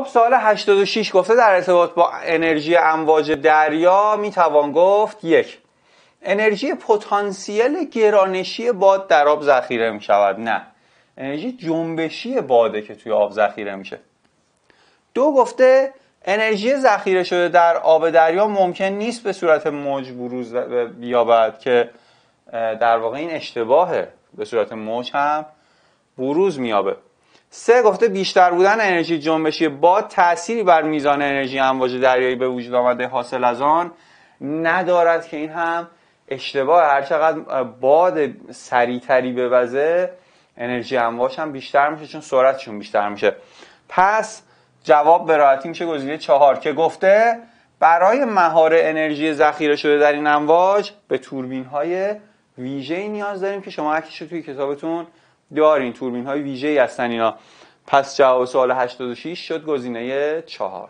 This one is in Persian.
خب سال 86 گفته در ارتباط با انرژی امواج دریا میتوان گفت یک انرژی پتانسیل گرانشی باد در آب ذخیره می شود نه انرژی جنبشی باده که توی آب ذخیره میشه دو گفته انرژی ذخیره شده در آب دریا ممکن نیست به صورت موج بروز بیابد که در واقع این اشتباهه به صورت موج هم بروز میابه سه گفته بیشتر بودن انرژی جنبشی باد تأثیری بر میزان انرژی امواج دریایی به وجود آمده حاصل از آن ندارد که این هم اشتباه هر چقدر باد سریعتری بوزه انرژی امواج هم بیشتر میشه چون سرعتشون بیشتر میشه پس جواب به راحتی میشه گزینه چهار که گفته برای مهار انرژی ذخیره شده در این امواج به توربین های ویژه نیاز داریم که شما اکیش توی کتابتون دارین توربین های ویژه ای هستن اینا پس جواب سوال 86 شد گزینه 4